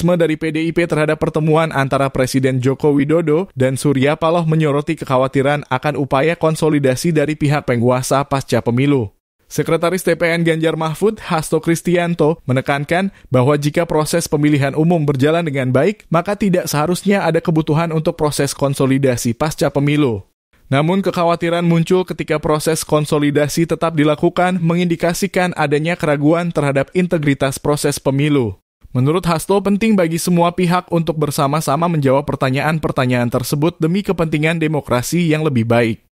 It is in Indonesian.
Skeptisisme dari PDIP terhadap pertemuan antara Presiden Joko Widodo dan Surya Paloh menyoroti kekhawatiran akan upaya konsolidasi dari pihak penguasa pasca pemilu. Sekretaris TPN Ganjar Mahfud, Hasto Kristianto, menekankan bahwa jika proses pemilihan umum berjalan dengan baik, maka tidak seharusnya ada kebutuhan untuk proses konsolidasi pasca pemilu. Namun kekhawatiran muncul ketika proses konsolidasi tetap dilakukan mengindikasikan adanya keraguan terhadap integritas proses pemilu. Menurut Hasto, penting bagi semua pihak untuk bersama-sama menjawab pertanyaan-pertanyaan tersebut demi kepentingan demokrasi yang lebih baik.